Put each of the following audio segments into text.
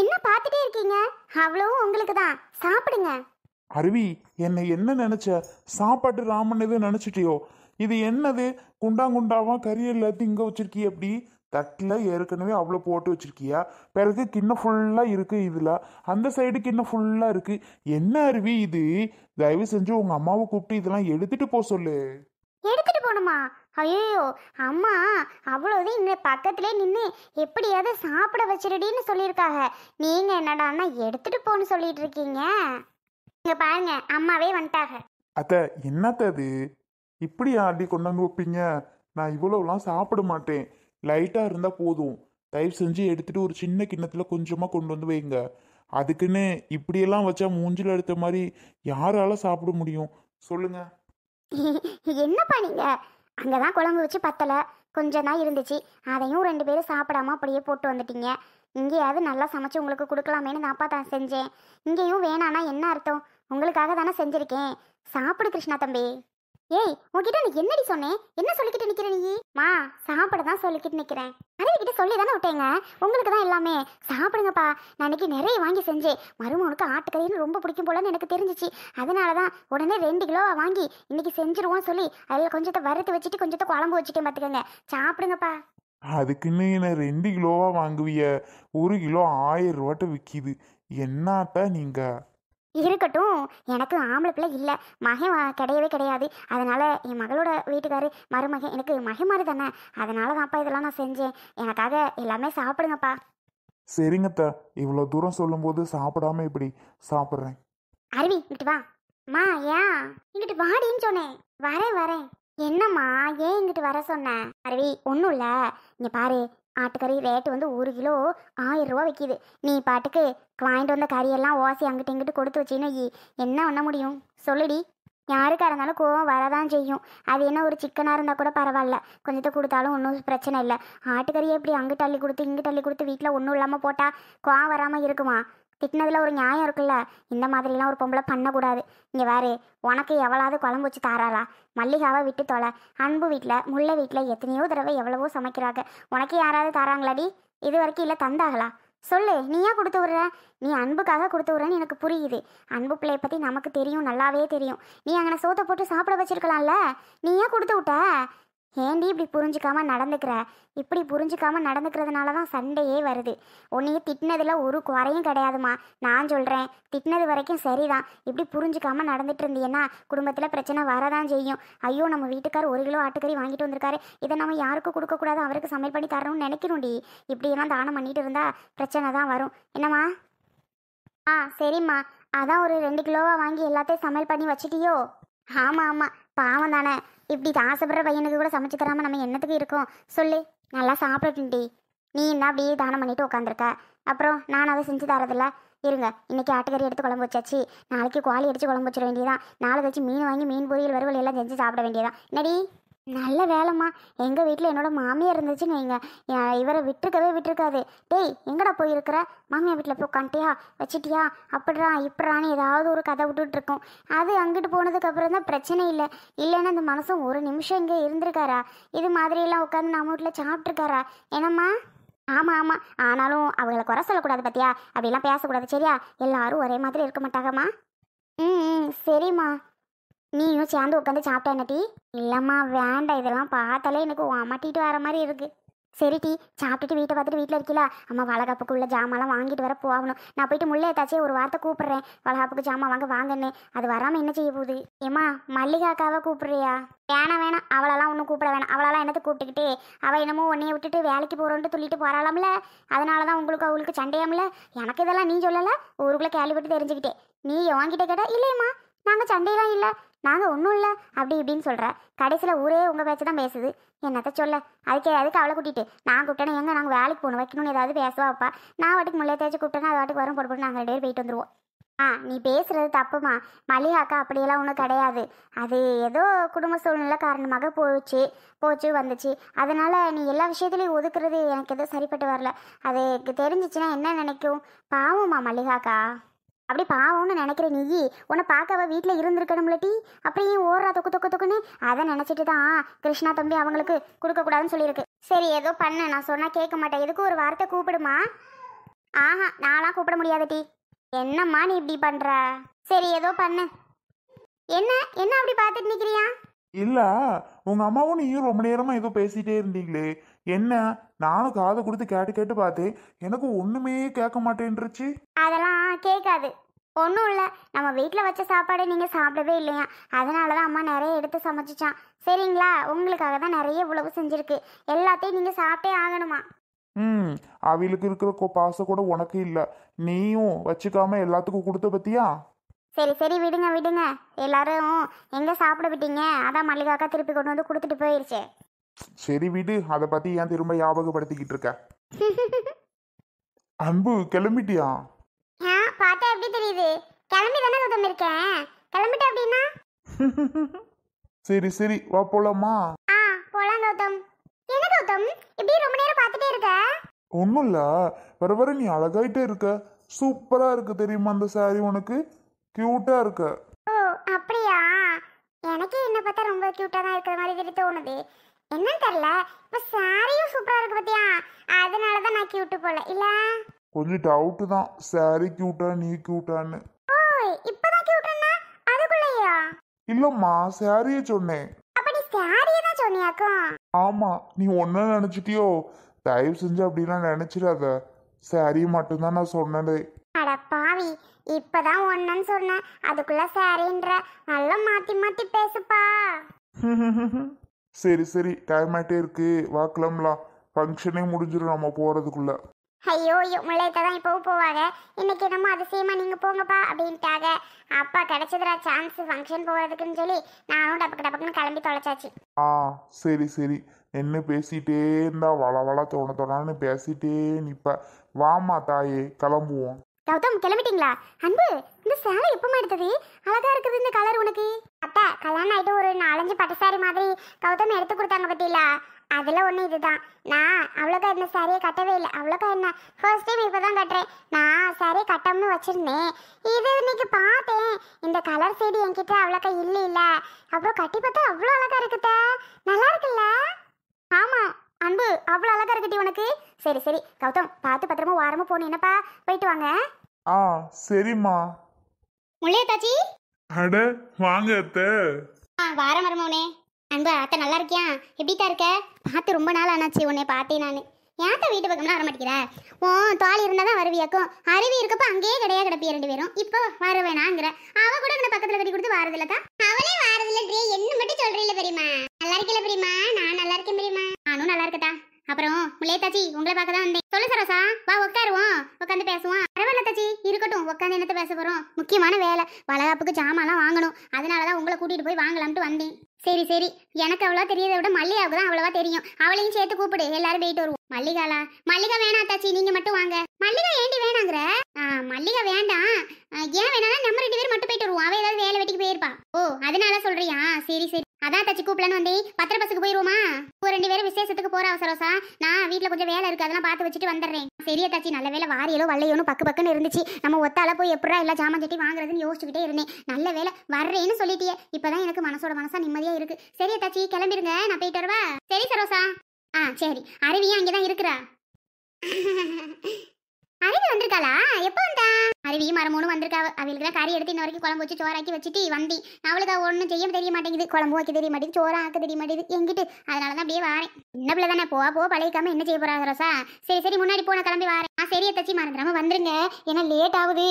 என்ன பார்த்துட்டே இருக்கீங்க அவ்வளவும் உங்களுக்கு தான் சாப்பிடுங்க அருவி என்னை என்ன நினைச்ச சாப்பாட்டு ராமன்னு நினைச்சிட்டியோ இது என்னது குண்டாங்குண்டாவா கறி எல்லாத்தையும் இங்கே வச்சிருக்கிய அப்படி தட்டில் ஏற்கனவே அவ்வளோ போட்டு வச்சிருக்கியா பிறகு கிண்ணம் ஃபுல்லாக இருக்குது இதில் அந்த சைடு கிண்ணம் ஃபுல்லாக இருக்குது என்ன அருவி இது தயவு செஞ்சு உங்கள் அம்மாவை கூப்பிட்டு இதெல்லாம் எடுத்துகிட்டு போக சொல்லு எடுத்துகிட்டு போகணுமா ஐயோ அம்மா அவ்வளோது இந்த பக்கத்திலே நின்று எப்படியாவது சாப்பிட வச்சிருடின்னு சொல்லியிருக்காங்க நீங்கள் என்னடான்னா எடுத்துட்டு போன்னு சொல்லிட்டு இருக்கீங்க இங்கே பாருங்க அம்மாவே வந்துட்டாங்க அத்தை என்னத்த அது இப்படி ஆடி வந்து வைப்பீங்க நான் இவ்வளோலாம் சாப்பிட மாட்டேன் லைட்டாக இருந்தால் போதும் தயவு செஞ்சு எடுத்துட்டு ஒரு சின்ன கிண்ணத்தில் கொஞ்சமாக கொண்டு வந்து வைங்க அதுக்குன்னு இப்படியெல்லாம் வச்சா மூஞ்சில் எடுத்த மாதிரி யாரால சாப்பிட முடியும் சொல்லுங்க என்னப்பா நீங்கள் அங்கே தான் குழம்பு வச்சு பத்தலை கொஞ்சம் தான் இருந்துச்சு அதையும் ரெண்டு பேரும் சாப்பிடாம அப்படியே போட்டு வந்துட்டீங்க இங்கேயாவது நல்லா சமைச்சு உங்களுக்கு கொடுக்கலாமேன்னு அப்பா தான் செஞ்சேன் இங்கேயும் வேணான்னா என்ன அர்த்தம் உங்களுக்காக தானே செஞ்சுருக்கேன் சாப்பிடு கிருஷ்ணா தம்பி ஏய் உன்கிட்ட நீ என்னடி சொன்னேன் என்ன சொல்லிக்கிட்டு நிக்கிற நீ மா சாப்பிட தான் சொல்லிக்கிட்டு நிக்கிறேன் மனைவி கிட்ட சொல்லி தானே விட்டேங்க உங்களுக்கு தான் எல்லாமே சாப்பிடுங்கப்பா நான் இன்னைக்கு நிறைய வாங்கி செஞ்சேன் மருமகனுக்கு ஆட்டுக்கறின்னு ரொம்ப பிடிக்கும் போலன்னு எனக்கு தெரிஞ்சிச்சு அதனால தான் உடனே ரெண்டு கிலோ வாங்கி இன்னைக்கு செஞ்சிருவோம் சொல்லி அதில் கொஞ்சத்தை வறுத்து வச்சுட்டு கொஞ்சத்தை குழம்பு வச்சுட்டேன் பார்த்துக்கங்க சாப்பிடுங்கப்பா அதுக்குன்னு என்ன ரெண்டு கிலோவா வாங்குவிய ஒரு கிலோ ஆயிரம் ரூபாட்ட விற்கிது என்னத்த நீங்கள் இருக்கட்டும் எனக்கு ஆம்பளை பிள்ளை இல்லை மகன் கிடையவே கிடையாது அதனால் என் மகளோட வீட்டுக்காரு மருமகன் எனக்கு மகன் மாதிரி தானே அதனால தான்ப்பா இதெல்லாம் நான் செஞ்சேன் எனக்காக எல்லாமே சாப்பிடுங்கப்பா சரிங்கத்தா இவ்வளோ தூரம் சொல்லும்போது சாப்பிடாம இப்படி சாப்பிட்றேன் அருவி இங்கிட்டு வா மா ஏன் இங்கிட்டு வாடின்னு சொன்னேன் வரேன் வரேன் என்னம்மா ஏன் இங்கிட்டு வர சொன்ன அருவி ஒன்றும் இல்லை இங்கே பாரு ஆட்டுக்கறி ரேட்டு வந்து ஒரு கிலோ ஆயிரம் ரூபா விற்கிது நீ பாட்டுக்கு வாங்கிட்டு வந்த கறியெல்லாம் ஓசி அங்கிட்டு இங்கிட்டு கொடுத்து வச்சின்னு என்ன பண்ண முடியும் சொல்லுடி யாருக்காக இருந்தாலும் கோவம் வரதான் செய்யும் அது என்ன ஒரு சிக்கனாக இருந்தால் கூட பரவாயில்ல கொஞ்சத்தை கொடுத்தாலும் ஒன்றும் பிரச்சனை இல்லை ஆட்டுக்கறியை எப்படி அங்கிட்டு தள்ளி கொடுத்து இங்கிட்டு தள்ளி கொடுத்து வீட்டில் ஒன்றும் இல்லாமல் போட்டால் கோவம் வராமல் இருக்குமா திட்டினதில் ஒரு நியாயம் இருக்குல்ல இந்த மாதிரிலாம் ஒரு பொம்பளை பண்ணக்கூடாது இங்கே வேறு உனக்கு எவ்வளாவது குழம்பு வச்சு தாராளா மல்லிகாவை விட்டு தொலை அன்பு வீட்டில் முல்லை வீட்டில் எத்தனையோ தடவை எவ்வளவோ சமைக்கிறாங்க உனக்கு யாராவது தாராங்களாடி இது வரைக்கும் இல்லை தந்தாகலாம் சொல்லு நீயா கொடுத்து விட்ற நீ அன்புக்காக கொடுத்து விட்றேன்னு எனக்கு புரியுது அன்பு பிள்ளைய பற்றி நமக்கு தெரியும் நல்லாவே தெரியும் நீ அங்கே சோத்தை போட்டு சாப்பிட வச்சிருக்கலாம்ல நீ ஏன் கொடுத்து விட்ட ஏண்டி இப்படி புரிஞ்சுக்காமல் நடந்துக்கிற இப்படி புரிஞ்சுக்காமல் நடந்துக்கிறதுனால தான் சண்டையே வருது உன்னையே திட்டினதில் ஒரு குறையும் கிடையாதுமா நான் சொல்கிறேன் திட்டினது வரைக்கும் சரிதான் இப்படி புரிஞ்சுக்காம நடந்துட்டு இருந்தீங்கன்னா குடும்பத்தில் பிரச்சனை வரதான் செய்யும் ஐயோ நம்ம வீட்டுக்கார் ஒரு கிலோ ஆட்டுக்கறி வாங்கிட்டு வந்திருக்காரு இதை நம்ம யாருக்கும் கொடுக்கக்கூடாது அவருக்கு சமையல் பண்ணி தரணும்னு நினைக்கணும்டி இப்படியெல்லாம் தானம் பண்ணிட்டு இருந்தால் பிரச்சனை தான் வரும் என்னம்மா ஆ சரிம்மா அதான் ஒரு ரெண்டு கிலோவாக வாங்கி எல்லாத்தையும் சமையல் பண்ணி வச்சுட்டியோ ஆமாம் ஆமாம் பாவம் தானே இப்படி ஆசைப்படுற பையனுக்கு கூட சமைச்சு தராமல் நம்ம என்னத்துக்கு இருக்கோம் சொல்லு நல்லா சாப்பிடட்டி நீ என்ன அப்படியே தானம் பண்ணிட்டு உட்காந்துருக்க அப்புறம் நான் அதை செஞ்சு தரதில்ல இருங்க இன்னைக்கு ஆட்டுக்கறி எடுத்து குழம்பு வச்சாச்சு நாளைக்கு குவாலி அடித்து குழம்பு வச்சிட வேண்டியதான் நாளை வச்சு மீன் வாங்கி மீன் பொரியல் வறுவல் எல்லாம் செஞ்சு சாப்பிட வேண்டியதான் என்னடி நல்ல வேலைம்மா எங்கள் வீட்டில் என்னோட மாமியார் இருந்துச்சுன்னு வைங்க இவரை விட்டுருக்கவே விட்டுருக்காது டேய் எங்கடா போயிருக்கிற மாமியார் வீட்டில் போய் கண்டியா வச்சிட்டியா அப்படிடா இப்படான்னு ஏதாவது ஒரு கதை விட்டுட்டு இருக்கோம் அது அங்கிட்டு போனதுக்கப்புறம் தான் பிரச்சனை இல்லை இல்லைன்னா அந்த மனசும் ஒரு நிமிஷம் இங்கே இருந்திருக்காரா இது மாதிரியெல்லாம் உட்காந்து நம்ம வீட்டில் சாப்பிட்ருக்காரா என்னம்மா ஆமாம் ஆமாம் ஆனாலும் அவங்களை குறை சொல்லக்கூடாது பார்த்தியா அப்படிலாம் பேசக்கூடாது சரியா எல்லாரும் ஒரே மாதிரி இருக்க மாட்டாங்கம்மா ம் ம் சரிம்மா நீயும் சேர்ந்து உட்காந்து என்ன டீ இல்லைம்மா வேண்டாம் இதெல்லாம் பார்த்தாலே எனக்கு அமட்டிட்டு வர மாதிரி இருக்குது சரி டீ சாப்பிட்டுட்டு வீட்டை பார்த்துட்டு வீட்டில் இருக்கீல அம்மா வளகாப்புக்கு உள்ள ஜாமான்லாம் வாங்கிட்டு வர போகணும் நான் போயிட்டு முள்ளே ஏதாச்சும் ஒரு வார்த்தை கூப்பிட்றேன் வளகாப்புக்கு ஜாமான் வாங்க வாங்கன்னு அது வராமல் என்ன செய்ய போகுது ஏமா மல்லிகாக்காவை அக்காவை கூப்பிட்றியா வேணாம் வேணாம் அவளெல்லாம் ஒன்றும் கூப்பிட வேணாம் அவளெல்லாம் என்னத்தை கூப்பிட்டுக்கிட்டு அவள் என்னமோ உன்னைய விட்டுட்டு வேலைக்கு போகிறோன்ட்டு சொல்லிட்டு போகிறாளாம்ல அதனால தான் உங்களுக்கு அவளுக்கு சண்டையாம்ல எனக்கு இதெல்லாம் நீ சொல்லலை ஊருக்குள்ளே கேள்விப்பட்டு தெரிஞ்சுக்கிட்டே நீ வாங்கிட்ட கேட்டால் இல்லையம்மா நாங்கள் சண்டையெல்லாம் இல்லை நாங்கள் ஒன்றும் இல்லை அப்படி இப்படின்னு சொல்கிற கடைசியில் ஊரே உங்கள் பேச்சு தான் பேசுது என்னத்த சொல்ல அதுக்கு அதுக்கு அவளை கூட்டிட்டு நான் கூப்பிட்டேன் எங்கே நாங்கள் வேலைக்கு போகணும் வைக்கணும்னு ஏதாவது பேசுவா அப்பா நான் வாட்டிக்கு முல்லை தேய்ச்சி கூப்பிட்டேன்னா அது வாட்டிக்கு வரும் போட்டு நாங்கள் ரெண்டு பேர் போயிட்டு வந்துடுவோம் ஆ நீ பேசுறது தப்புமா மல்லிகாக்கா அப்படியெல்லாம் ஒன்றும் கிடையாது அது ஏதோ குடும்ப சூழ்நிலை காரணமாக போச்சு போச்சு வந்துச்சு அதனால் நீ எல்லா விஷயத்துலையும் ஒதுக்குறது எனக்கு எதுவும் சரிப்பட்டு வரல அது தெரிஞ்சிச்சுன்னா என்ன நினைக்கும் பாவமா மல்லிகாக்கா அப்படி பாவம்னு நினைக்கிற நீ உன்னை பார்க்க அவள் வீட்டில் இருந்திருக்கணும்லட்டி அப்படி ஏன் ஓடுறா தொக்கு தொக்கு தொக்குன்னு அதை நினச்சிட்டு தான் கிருஷ்ணா தம்பி அவங்களுக்கு கொடுக்கக்கூடாதுன்னு சொல்லியிருக்கு சரி ஏதோ பண்ண நான் சொன்னால் கேட்க மாட்டேன் எதுக்கு ஒரு வார்த்தை கூப்பிடுமா ஆஹா நான்லாம் கூப்பிட முடியாது டீ என்னம்மா நீ இப்படி பண்ணுற சரி ஏதோ பண்ணு என்ன என்ன அப்படி பார்த்துட்டு நிற்கிறியா இல்ல உங்க அம்மாவும் நீயும் ரொம்ப நேரமா ஏதோ பேசிட்டே இருந்தீங்களே என்ன நானும் காது கொடுத்து கேட்டு கேட்டு பார்த்தேன் எனக்கு ஒண்ணுமே கேட்க மாட்டேன்றுச்சு அதெல்லாம் கேட்காது ஒன்றும் இல்லை நம்ம வீட்டில் வச்ச சாப்பாடு நீங்கள் சாப்பிடவே இல்லையா அதனால தான் அம்மா நிறைய எடுத்து சமைச்சிச்சான் சரிங்களா உங்களுக்காக தான் நிறைய உழவு செஞ்சுருக்கு எல்லாத்தையும் நீங்கள் சாப்பிட்டே ஆகணுமா ம் அவளுக்கு இருக்கிற பாசம் கூட உனக்கு இல்லை நீயும் வச்சுக்காம எல்லாத்துக்கும் கொடுத்த பத்தியா சரி சரி விடுங்க விடுங்க எல்லாரும் எங்கே சாப்பிட விட்டீங்க அதான் மல்லிகாக்கா திருப்பி கொண்டு வந்து கொடுத்துட்டு போயிருச்சே சரி விடு அதை பத்தி ஏன் திரும்ப ஞாபகப்படுத்திக்கிட்டு இருக்க அன்பு கிளம்பிட்டியா பார்த்தா எப்படி தெரியுது கிளம்பி தானே சுத்தம் இருக்கேன் கிளம்பிட்ட அப்படின்னா சரி சரி வா போலாமா ஆ போலாம் சுத்தம் என்ன சுத்தம் இப்படி ரொம்ப நேரம் பார்த்துட்டே இருக்க ஒண்ணும் இல்ல வர வர நீ அழகாயிட்டே இருக்க சூப்பரா இருக்கு தெரியுமா அந்த சாரி உனக்கு கியூட்டா இருக்க ஓ அப்படியா எனக்கு என்ன பார்த்தா ரொம்ப கியூட்டா தான் இருக்கிற மாதிரி தோணுது என்ன தெரியல இப்ப சாரியும் சூப்பரா இருக்கு பத்தியா அதனாலதான் நான் கியூட்டு போல இல்ல கொஞ்சம் டவுட் தான் சாரி கியூட்டா நீ கியூட்டான்னு ஓய் இப்பதான் கியூட்டா அதுக்குள்ளயா இல்லம்மா சாரிய சொன்னேன் அப்ப நீ சாரிய தான் சொன்னியாக்கும் ஆமா நீ ஒன்ன நினைச்சிட்டியோ தயவு செஞ்சு அப்படிலாம் நினைச்சிடாத சாரி மட்டும்தான் நான் சொன்னதே அட பாவி இப்பதான் ஒன்னன்னு சொன்னேன் அதுக்குள்ள சாரின்ற நல்லா மாத்தி மாத்தி பேசுப்பா சரி சரி டைம் ஆகிட்டே இருக்கு வாக்கலாம்லாம் ஃபங்க்ஷனே முடிஞ்சிடும் நம்ம போகிறதுக்குள்ள ஐயோ ஐயோ முளையத்தை தான் இப்போவும் போவாங்க இன்னைக்கு என்னமோ அதிசயமாக நீங்கள் போங்கப்பா அப்படின்ட்டாங்க அப்பா கிடைச்சதுடா சான்ஸ் ஃபங்க்ஷன் போகிறதுக்குன்னு சொல்லி நானும் டப்பு டப்புக்குன்னு கிளம்பி தொலைச்சாச்சு ஆ சரி சரி என்ன பேசிட்டே இருந்தா வள வள தோண தோணான்னு பேசிட்டே நிற்ப வாமா தாயே கிளம்புவோம் கௌதம் கிளம்பிட்டீங்களா அன்பு இந்த சேலை எப்பமா எடுத்தது அழகா இருக்குது இந்த கலர் உனக்கு அத்தா கல்யாணம் ஆயிட்டு ஒரு நாலஞ்சு பட்டு சாரி மாதிரி கௌதம் எடுத்து கொடுத்தாங்க பத்தியிலா அதில் ஒண்ணு இதுதான் நான் அவ்வளோக்கா இந்த சாரியை கட்டவே இல்லை அவ்வளோக்கா என்ன ஃபர்ஸ்ட் டைம் இப்போ தான் கட்டுறேன் நான் சாரியை கட்டம்னு வச்சிருந்தேன் இது இன்னைக்கு பார்த்தேன் இந்த கலர் சேடி என்கிட்ட அவ்வளோக்கா இல்லை இல்லை அப்புறம் கட்டி பார்த்தா அவ்வளோ அழகா இருக்குதா நல்லா இருக்குல்ல ஆமாம் அன்பு அவ்வளோ அழகா இருக்கட்டி உனக்கு சரி சரி கௌதம் பார்த்து பத்திரமா வாரமா போகணும் என்னப்பா போயிட்டு வாங்க ஆ சரிம்மா முள்ளையா தாச்சி அட வாங்க அத்த ஆ வார மருமவனே அன்பு அத்தை நல்லா இருக்கியா எப்படித்தான் இருக்க பார்த்து ரொம்ப நாள் ஆனாச்சு உன்னை பார்த்தேன் நான் ஏன் வீட்டு பக்கம்லாம் வரமாட்டேங்கிற ஓ தாலி இருந்தால் தான் வருவியாக்கும் அருவி இருக்கப்ப அங்கேயே கிடையாது கிடப்பிய ரெண்டு பேரும் இப்போ வர வேணாங்கிற அவ கூட இங்கே பக்கத்தில் கட்டி கொடுத்து வாரதில்ல தான் அவளே வாரதில்ல என்ன மட்டும் சொல்றீங்களா பெரியமா நல்லா இருக்கல பெரியமா நான் அப்புறம் முல்லையத்தாச்சி உங்களை பார்க்க தான் வந்தேன் சொல்லு சரோசா வா உட்காருவோம் உட்காந்து பேசுவோம் பரவாயில்ல தாச்சி இருக்கட்டும் உட்காந்து என்னத்த பேச போகிறோம் முக்கியமான வேலை வளகாப்புக்கு ஜாமான்லாம் வாங்கணும் அதனால தான் உங்களை கூட்டிகிட்டு போய் வாங்கலாம்ட்டு வந்தேன் சரி சரி எனக்கு அவ்வளோ தெரியாத விட மல்லிகாவுக்கு தான் அவ்வளவா தெரியும் அவளையும் சேர்த்து கூப்பிடு எல்லாரும் போயிட்டு வருவோம் மல்லிகாலா மல்லிகா வேணாம் தாச்சி நீங்க மட்டும் வாங்க மல்லிகா ஏண்டி வேணாங்கிற மல்லிகா வேண்டாம் ஏன் வேணாம் நம்ம ரெண்டு பேரும் மட்டும் போயிட்டு வருவோம் அவள் ஏதாவது வேலை வெட்டிக்கு போயிருப்பா ஓ அதனால சொல்றியா சரி சரி அதான் தச்சு கூப்பிடலன்னு வந்தே பத்திர பஸ்ஸுக்கு போயிருவோமா ஒரு ரெண்டு பேரும் விசேஷத்துக்கு போற அவசரவசா நான் வீட்டில் கொஞ்சம் வேலை இருக்கு அதெல்லாம் பார்த்து வச்சுட்டு வந்துடுறேன் சரியா தச்சு நல்ல வேலை வாரியலோ வல்லையோன்னு பக்கு பக்குன்னு இருந்துச்சு நம்ம ஒத்தால போய் எப்படா எல்லாம் ஜாமான் சட்டி வாங்குறதுன்னு யோசிச்சுக்கிட்டே இருந்தேன் நல்ல வேலை வர்றேன்னு சொல்லிட்டியே இப்பதான் எனக்கு மனசோட மனசா நிம்மதியா இருக்கு சரியா தச்சு கிளம்பிடுங்க நான் போயிட்டு வரவா சரி சரோசா ஆ சரி அருவியா அங்கே தான் இருக்கிறா அருவி வந்திருக்காளா எப்போ வந்தா அருவி மரமூணும் வந்திருக்கா அவளுக்குலாம் கறி எடுத்து இன்ன வரைக்கும் குழம்பு வச்சு சோறாக்கி வச்சுட்டு வந்தி அவளுக்கு ஒன்றும் செய்ய தெரிய மாட்டேங்குது குழம்பு வைக்க தெரிய மாட்டேங்குது சோறா ஆக்க தெரிய மாட்டேங்குது எங்கிட்டு அதனால தான் அப்படியே வாரேன் என்ன பிள்ளை தானே போவா போ பழையக்காம என்ன செய்ய போறா ரசா சரி சரி முன்னாடி போன கிளம்பி வாரேன் ஆ சரி தச்சி மறந்துடாம வந்துருங்க ஏன்னா லேட் ஆகுது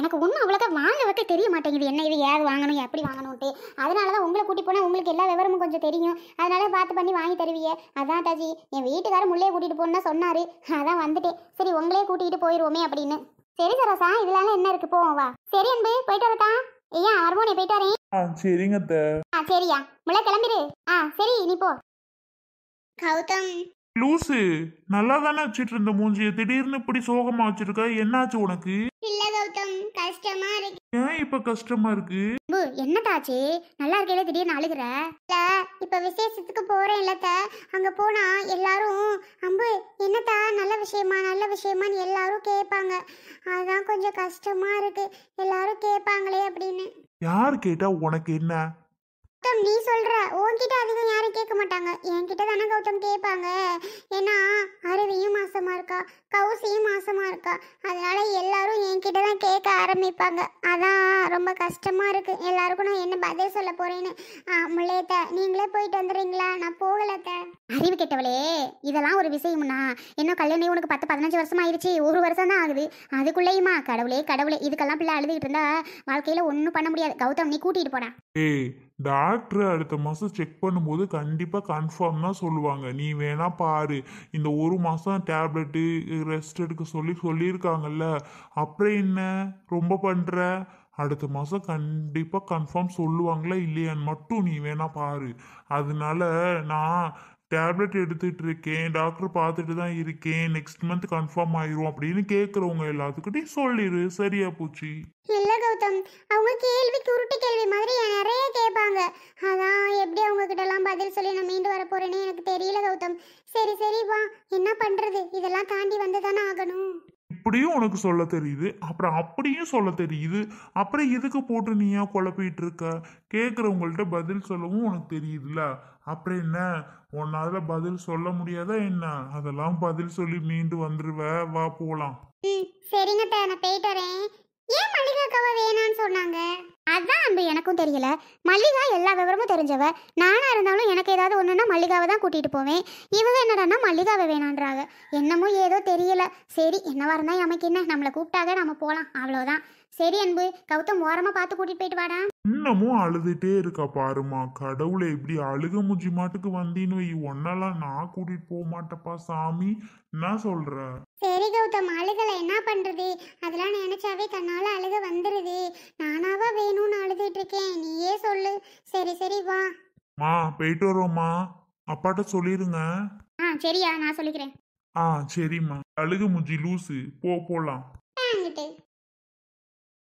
எனக்கு ஒன்றும் அவ்வளோக்கா வாங்க வைக்க தெரிய மாட்டேங்குது என்ன இது ஏது வாங்கணும் எப்படி வாங்கணும்ட்டு அதனால தான் உங்களை கூட்டி போனால் உங்களுக்கு எல்லா விவரமும் கொஞ்சம் தெரியும் அதனால பார்த்து பண்ணி வாங்கி தருவீங்க அதான் தாஜி என் வீட்டுக்காரர் முள்ளையே கூட்டிகிட்டு போகணும்னா சொன்னார் அதான் வந்துட்டேன் சரி உங்களே கூட்டிகிட்டு போயிடுவோமே அப்படின்னு சரி சரோசா இதெல்லாம் என்ன இருக்கு போவோம் வா சரி அன்பு போயிட்டு வரட்டா ஐயா ஹார்மோனிய போயிட்டு வரேன் ஆ சரிங்க அத்தை ஆ சரியா முளை கிளம்பிரு ஆ சரி நீ போ கௌதம் லூசு நல்லா தானே வச்சிட்டு இருந்த மூஞ்சிய திடீர்னு இப்படி சோகமா வச்சிருக்க என்னாச்சு உனக்கு கௌதம் கஷ்டமா இருக்கு ஏன் இப்ப கஷ்டமா இருக்கு பு நல்லா இருக்கையில திடீர்னு அழுகுற இப்ப விசேஷத்துக்கு போறேன் இல்லத்த அங்க போனா எல்லாரும் அம்பு என்னத்தா நல்ல விஷயமா நல்ல விஷயமான்னு எல்லாரும் கேட்பாங்க அதான் கொஞ்சம் கஷ்டமா இருக்கு எல்லாரும் கேட்பாங்களே அப்படின்னு யார் கேட்டா உனக்கு என்ன நீ சொல்ற உன்கிட்ட அதிகம் யாரும் கேட்க மாட்டாங்க என்கிட்ட தானே கௌதம் கேட்பாங்க ஏன்னா அருவியும் மாசமா இருக்கா கௌசியும் மாசமா இருக்கா அதனால எல்லாரும் என்கிட்ட தான் கேட்க ஆரம்பிப்பாங்க அதான் ரொம்ப கஷ்டமா இருக்கு எல்லாருக்கும் நான் என்ன பதில் சொல்ல போறேன்னு முல்லையத்த நீங்களே போயிட்டு வந்துடுறீங்களா நான் போகலத்த அறிவு கெட்டவளே இதெல்லாம் ஒரு விஷயம்னா என்ன கல்யாணம் உனக்கு பத்து பதினஞ்சு வருஷமா ஆயிடுச்சு ஒரு வருஷம் தான் ஆகுது அதுக்குள்ளேயுமா கடவுளே கடவுளே இதுக்கெல்லாம் பிள்ளை அழுதுகிட்டு இருந்தா வாழ்க்கையில ஒன்னும் பண்ண முடியாது கௌதம் நீ கூட்டிட்டு போனா டாக்டர் அடுத்த மாதம் செக் பண்ணும்போது கண்டிப்பாக கன்ஃபார்ம் தான் சொல்லுவாங்க நீ வேணால் பாரு இந்த ஒரு மாதம் டேப்லெட்டு ரெஸ்ட் எடுக்க சொல்லி சொல்லியிருக்காங்கல்ல அப்புறம் என்ன ரொம்ப பண்ணுற அடுத்த மாதம் கண்டிப்பாக கன்ஃபார்ம் சொல்லுவாங்களா இல்லையான்னு மட்டும் நீ வேணால் பாரு அதனால நான் டேப்லெட் எடுத்துட்டு இருக்கேன் டாக்டர் பார்த்துட்டு தான் இருக்கேன் நெக்ஸ்ட் மந்த் கன்ஃபார்ம் ஆயிரும் அப்படின்னு கேட்குறவங்க எல்லாத்துக்கிட்டையும் சொல்லிடு சரியா போச்சு இல்ல கௌதம் அவங்க கேள்வி குருட்டு கேள்வி மாதிரி நிறைய கேட்பாங்க அதான் எப்படி அவங்க கிட்டலாம் பதில் சொல்லி நான் மீண்டு வர போறேன்னு எனக்கு தெரியல கௌதம் சரி சரி வா என்ன பண்றது இதெல்லாம் தாண்டி வந்து தானே ஆகணும் இப்படியும் உனக்கு சொல்ல தெரியுது அப்புறம் அப்படியும் சொல்ல தெரியுது அப்புறம் எதுக்கு போட்டு நீயா குழப்பிட்டு இருக்க கேட்குறவங்கள்ட்ட பதில் சொல்லவும் உனக்கு தெரியுதுல்ல அப்புறம் என்ன உன்னால பதில் சொல்ல முடியாதா என்ன அதெல்லாம் பதில் சொல்லி மீண்டு வந்துருவ வா போலாம் சரிங்க நான் போயிட்டு வரேன் ஏன் மளிகை அக்காவை வேணான்னு சொன்னாங்க எனக்கும் தெரியல மல்லிகா எல்லா விவரமும் தெரிஞ்சவ நானாக இருந்தாலும் எனக்கு ஏதாவது ஒண்ணுன்னா மல்லிகாவை தான் கூட்டிகிட்டு போவேன் இவங்க என்னடான்னா மல்லிகாவை வேணான்றாங்க என்னமோ ஏதோ தெரியல சரி என்னவா இருந்தால் நமக்கு என்ன நம்மளை கூப்பிட்டாக நம்ம போகலாம் அவ்வளோதான் சரி அன்பு கௌதம் ஓரமா பார்த்து கூட்டிட்டு போயிட்டு வாடா இன்னமும் அழுதுட்டே இருக்கா பாருமா கடவுளை இப்படி அழுக முஜி மாட்டுக்கு வந்தீன்னு ஒன்னெல்லாம் நான் கூட்டிட்டு போக மாட்டேப்பா சாமி நான் சொல்ற சரி கௌதம் அழுகல என்ன பண்றது அதெல்லாம் நினைச்சாவே தன்னால அழுக வந்துருது நானாவா வேணும்னு அழுதுட்டு இருக்கேன் நீயே சொல்லு சரி சரி வா மா போயிட்டு வரோம்மா அப்பாட்ட சொல்லிருங்க ஆ சரியா நான் சொல்லிக்கிறேன் ஆ சரிம்மா அழுகு முஜி லூசு போ போலாம்